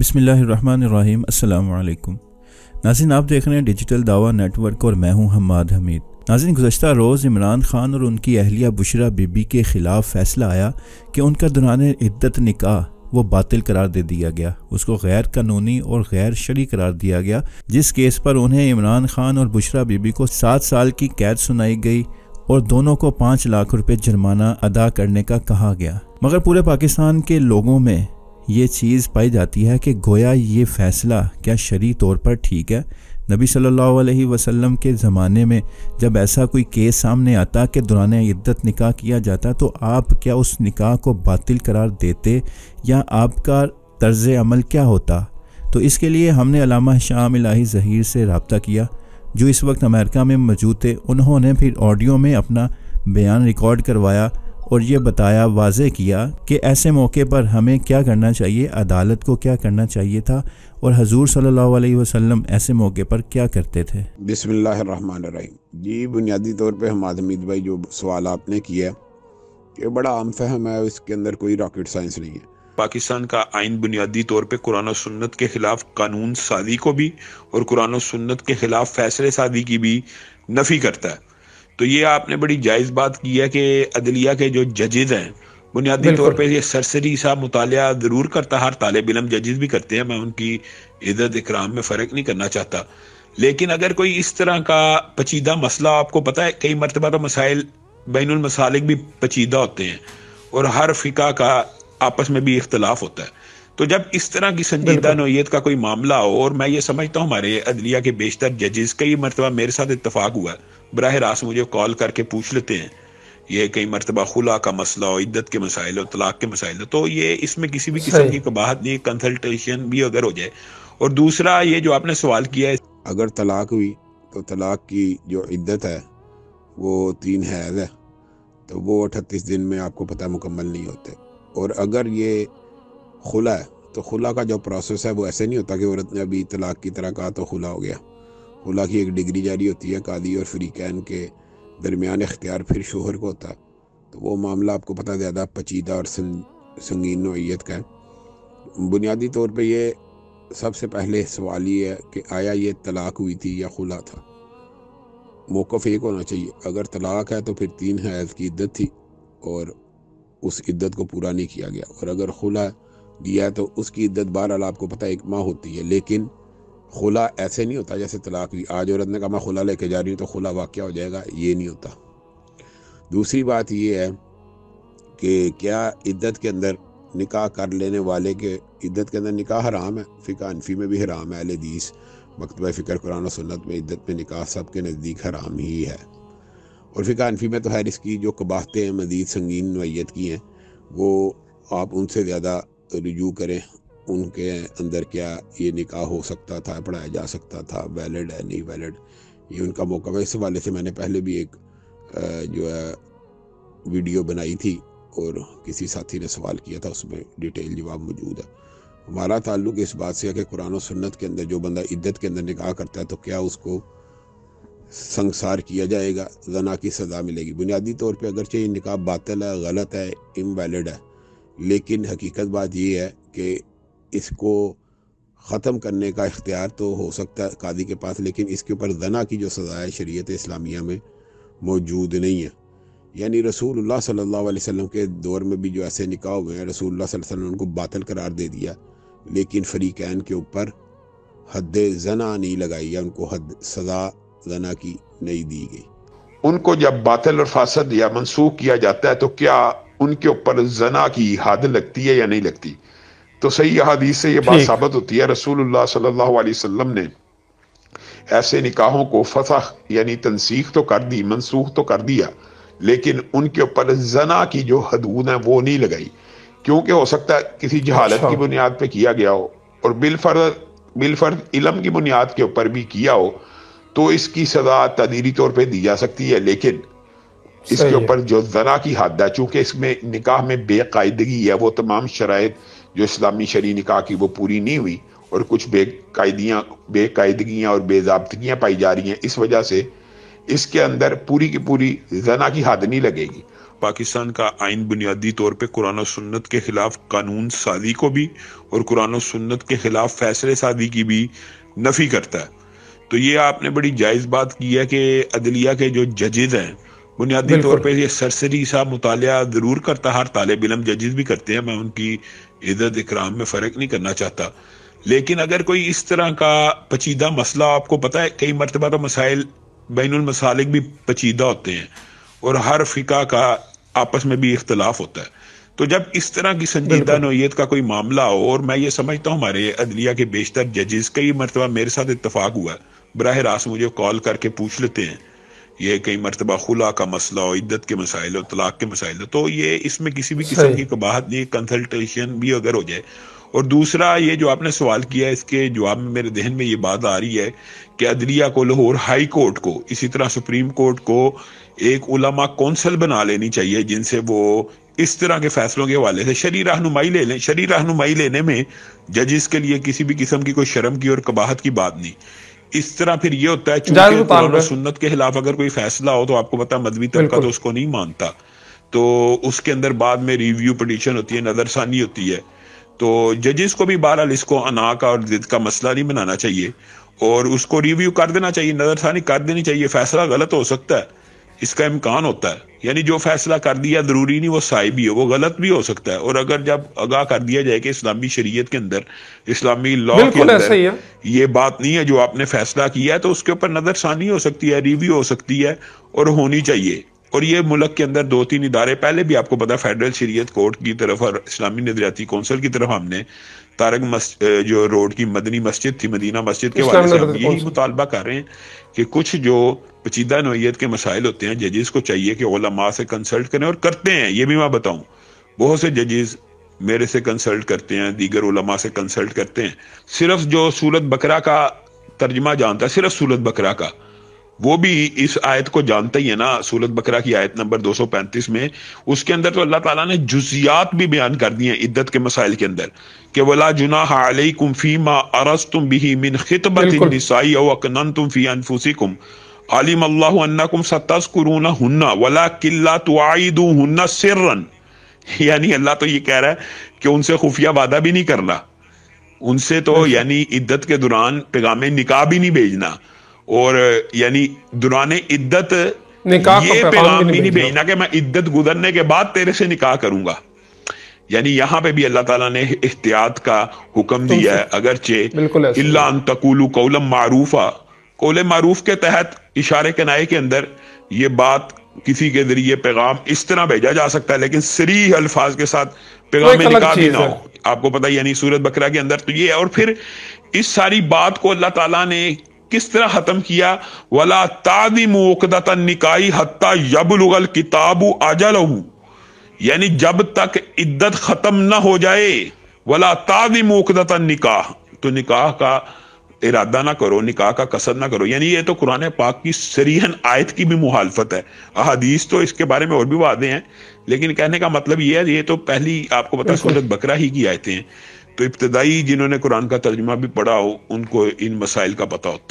बसमीम् अल्लाम नाजिन आप देख रहे हैं डिजिटल दावा नेटवर्क और मैं हूं हमाद हमीद नाजिन गुजशत रोज़ इमरान खान और उनकी अहलिया बुशरा बीबी के ख़िलाफ़ फैसला आया कि उनका दौरान इद्दत निकाह वो बातिल करार दे दिया गया उसको गैर कानूनी और गैर शरी करार दिया गया जिस केस पर उन्हें इमरान खान और बुशरा बीबी को सात साल की कैद सुनाई गई और दोनों को पाँच लाख रुपये जुर्माना अदा करने का कहा गया मगर पूरे पाकिस्तान के लोगों में ये चीज़ पाई जाती है कि गोया ये फ़ैसला क्या शरी तौर पर ठीक है नबी सल्लल्लाहु अलैहि वसल्लम के ज़माने में जब ऐसा कोई केस सामने आता कि दौरान इद्दत निकाह किया जाता तो आप क्या उस निकाह को बातिल करार देते या आपका तर्ज अमल क्या होता तो इसके लिए हमने अलामा शाम इलाही जहीर से रबता किया जो इस वक्त अमेरिका में मौजूद थे उन्होंने फिर ऑडियो में अपना बयान रिकॉर्ड करवाया और ये बताया वाज किया कि ऐसे मौके पर हमें क्या करना चाहिए अदालत को क्या करना चाहिए था और हजूर सल्लल्लाहु अलैहि वसल्लम ऐसे मौके पर क्या करते थे बिसमीम जी बुनियादी तौर पर हम आदमीद भाई जो सवाल आपने किया ये बड़ा आम फहम है इसके अंदर कोई रॉकेट साइंस नहीं है पाकिस्तान का आइन बुनियादी तौर पर कुरान और सुन्नत के खिलाफ कानून शादी को भी और कुरान और सुन्नत के खिलाफ फैसले शादी की भी नफी करता है तो ये आपने बड़ी जायज़ बात की है कि अदलिया के जो जजेज हैं बुनियादी तौर पर यह सरसरी सा मुताल ज़रूर करता हर तालब इलम जजेज भी करते हैं मैं उनकी इज्जत इकराम में फ़र्क नहीं करना चाहता लेकिन अगर कोई इस तरह का पचीदा मसला आपको पता है कई मरतबा तो मसाइल बैन मसालिक भी पचीदा होते हैं और हर फ़िका का आपस में भी इख्तलाफ होता है तो जब इस तरह की संजीदा नोयत का कोई मामला हो और मैं ये समझता हूँ हमारे अदलिया के बेशतर जजेस कई मरतबा मेरे साथ इतफाक हुआ है बरह रास्त मुझे कॉल करके पूछ लेते हैं ये कई मरतबा खुला का मसला और इ्दत के मसाइल और तलाक के मसाइल तो ये इसमें किसी भी किस्म की कबाहत नहीं कंसल्टेशन भी अगर हो जाए और दूसरा ये जो आपने सवाल किया है अगर तलाक हुई तो तलाक की जो इद्दत है वो तीन है तो वो अठतीस दिन में आपको पता मुकम्मल नहीं होते और अगर ये खुला है तो खुला का जो प्रोसेस है वो ऐसे नहीं होता कि औरत ने अभी तलाक की तरह कहा तो खुला हो गया खुला की एक डिग्री जारी होती है कादी और फ्रीकैन के दरमियान इख्तियार फिर शोहर को होता है तो वो मामला आपको पता ज़्यादा पचीदा और संगीन नोयत का है बुनियादी तौर पर यह सबसे पहले सवाल ये है कि आया ये तलाक हुई थी या खुला था मौक़ एक होना चाहिए अगर तलाक है तो फिर तीन हैज़ की इद्दत थी और उस इद्दत को पूरा नहीं किया गया और अगर खुला दिया तो उसकी इद्दत बहरहाल आपको पता एक माह होती है लेकिन खुला ऐसे नहीं होता जैसे तलाक ली आज औरत ने कहा मैं खुला लेके जा रही हूँ तो खुला वाक्य हो जाएगा ये नहीं होता दूसरी बात ये है कि क्या इद्दत के अंदर निकाह कर लेने वाले के इद्दत के अंदर निकाह हराम है फ़िका अनफी में भी हराम है अलीस मकतब फ़िक्र कुरान और सुन्नत में इद्दत में निकाह सब के नज़दीक हराम ही है और फ़िका अनफी में तो खैर इसकी जो कबाहतें हैं मज़ीद संगीन नोयत की हैं वो आप उनसे ज़्यादा रजू करें उनके अंदर क्या ये निकाह हो सकता था पढ़ाया जा सकता था वैलिड है नहीं वैलिड ये उनका मौका है इस हवाले से मैंने पहले भी एक जो है वीडियो बनाई थी और किसी साथी ने सवाल किया था उसमें डिटेल जवाब मौजूद है हमारा ताल्लुक इस बात से है कि कुरान और सुन्नत के अंदर जो बंदा इद्दत के अंदर निकाह करता है तो क्या उसको संसार किया जाएगा जना की सज़ा मिलेगी बुनियादी तौर पर अगरचे ये निकाह बातिल है गलत है इनवैलिड है लेकिन हकीकत बात यह है कि इसको ख़त्म करने का इख्तियार तो हो सकता है कादी के पास लेकिन इसके ऊपर जना की जो सज़ा है शरीत इस्लामिया में मौजूद नहीं है यानी रसूल सल्ला वसम के दौर में भी जो ऐसे निकाह हुए हैं रसूल वसल्लम ने उनको बातल करार दे दिया लेकिन फरीकैन के ऊपर हद जना नहीं लगाई या उनको हद सज़ा जना की नहीं दी गई उनको जब बातल और फासद या मनसूख किया जाता है तो क्या उनके ऊपर जना की हद लगती है या नहीं लगती तो सही अहादीस से ये बात साबित होती है रसूलुल्लाह सल्लल्लाहु अलैहि वसल्लम ने ऐसे निकाहों को फसख यानी तनसीख तो कर दी मनसूख तो कर दिया लेकिन उनके ऊपर जना की जो हदूद है वो नहीं लगाई क्योंकि हो सकता है किसी जहालत अच्छा। की बुनियाद पर किया गया हो और बिलफर्द बिलफर्द इलम की बुनियाद के ऊपर भी किया हो तो इसकी सजा तदीरी तौर पर दी जा सकती है लेकिन इसके ऊपर जो जना की हद है चूंकि इसमें निकाह में बेकायदगी है वो तमाम शराय जो इस्लामी शरी निकाह की वो पूरी नहीं हुई और कुछ बेकायदियाँ बेकायदगियाँ और बेजाबतगियाँ पाई जा रही हैं इस वजह से इसके अंदर पूरी की पूरी जना की हद नहीं लगेगी पाकिस्तान का आइन बुनियादी तौर पर कुरान और सुन्नत के खिलाफ कानून साजी को भी और कुरान और सुन्नत के खिलाफ फैसले साजी की भी नफी करता है तो ये आपने बड़ी जायज़ बात की है कि अदलिया के जो जजेज हैं बुनियादी तौर पर यह सरसरी सा मुताल ज़रूर करता हर तालब इलम जजेस भी करते हैं मैं उनकी इधर इकराम में फ़र्क नहीं करना चाहता लेकिन अगर कोई इस तरह का पचीदा मसला आपको पता है कई मरतबा तो मसाइल बैन मसालिक भी पचीदा होते हैं और हर फ़िका का आपस में भी इख्तलाफ होता है तो जब इस तरह की संजीदा नोयत का कोई मामला हो और मैं ये समझता हूँ हमारे अदलिया के बेशतर जजेस कई मरतबा मेरे साथ इतफाक हुआ है बरह रास्त मुझे कॉल करके पूछ लेते हैं ये कई मरतबा खुला का मसला हो इद्दत के मसाइल हो तलाक के मसाइल हो तो ये इसमें किसी भी किस्म की कबाहत नहीं कंसल्टेशन भी अगर हो जाए और दूसरा ये जो आपने सवाल किया है इसके जवाब में मेरे जहन में ये बात आ रही है कि अदलिया को लाहौर हाई कोर्ट को इसी तरह सुप्रीम कोर्ट को एक उलमा कौंसल बना लेनी चाहिए जिनसे वो इस तरह के फैसलों के हवाले से शरी रहनुमाई ले लें शरीर रहनुमाई लेने में जजिस के लिए किसी भी किस्म की कोई शर्म की और कबाहत की बात नहीं इस तरह फिर ये होता है चूंकि सुन्नत के खिलाफ अगर कोई फैसला हो तो आपको पता मदवी तबका तो उसको नहीं मानता तो उसके अंदर बाद में रिव्यू पटिशन होती है नजरसानी होती है तो जजेस को भी बहरहाल इसको अना का और जिद का मसला नहीं बनाना चाहिए और उसको रिव्यू कर देना चाहिए नजरसानी कर देनी चाहिए फैसला गलत हो सकता है इसका इम्कान होता है यानी जो फैसला कर दिया ज़रूरी नहीं वो साहिब भी हो वो गलत भी हो सकता है और अगर जब आगाह कर दिया जाए कि इस्लामी शरीयत के अंदर इस्लामी लॉ के अंदर ये बात नहीं है जो आपने फैसला किया है तो उसके ऊपर नज़रसानी हो सकती है रिव्यू हो सकती है और होनी चाहिए और ये मुल्क के अंदर दो तीन इदारे पहले भी आपको पता फेडरल शरीयत कोर्ट की तरफ और इस्लामी नजरियाती कौंसिल की तरफ हमने तारक जो रोड की मदनी मस्जिद थी मदीना मस्जिद के वाले से हम यही मुतालबा कर रहे हैं कि कुछ जो पचीदा नोयत के मसाइल होते हैं जजेस को चाहिए कि ओलमा से कंसल्ट करें और करते हैं ये भी मैं बताऊँ बहुत से जजेस मेरे से कंसल्ट करते हैं दीगर ओलमा से कंसल्ट करते हैं सिर्फ जो सूरत बकरा का तर्जमा जानता है सिर्फ सूरत बकरा का वो भी इस आयत को जानते ही है ना सूरत बकरा की आयत नंबर 235 में उसके अंदर तो अल्लाह ताला ने जुजियात भी बयान कर दी हैं इद्दत के मसाइल के अंदर के वला जुना हाई अलैकुम फीमा अरस्तुम बिही मिन खितबत निसाई औ तुम फी कुम आलिम अल्लाह अन्नकुम कुरूना हुन्ना वला किल्ला तुआइदूहुन्ना सिररन यानी अल्लाह तो ये कह रहा है कि उनसे खुफिया वादा भी नहीं करना उनसे तो यानी इद्दत के दौरान पैगामे निकाह भी नहीं भेजना और यानी दुरान इद्दत निकाह ये पैगाम भी नहीं भेजना कि मैं इद्दत गुजरने के बाद तेरे से निकाह करूंगा यानी यहाँ पे भी अल्लाह ताला ने एहतियात का हुक्म दिया है अगरचे तकूलू कौलम मारूफा कौल मारूफ के तहत इशारे के नाये के अंदर ये बात किसी के जरिए पैगाम इस तरह भेजा जा सकता है लेकिन सरी अल्फाज के साथ पैगाम निकाह भी ना हो आपको पता यानी सूरत बकरा के अंदर तो ये और फिर इस सारी बात को अल्लाह ताला ने किस तरह खत्म किया वला तादी उकदता निकाई हत्ता यबलुगल किताबु आजा लहू यानी जब तक इद्दत खत्म ना हो जाए वला तादी उकदता निकाह तो निकाह का इरादा ना करो निकाह का कसद ना करो यानी ये तो कुरान पाक की सरीहन आयत की भी मुहालफत है अहादीस तो इसके बारे में और भी वादे हैं लेकिन कहने का मतलब ये है ये तो पहली आपको पता सूरत बकरा ही की आयतें हैं तो इब्तदाई जिन्होंने कुरान का तर्जमा भी पढ़ा हो उनको इन मसाइल का पता होता है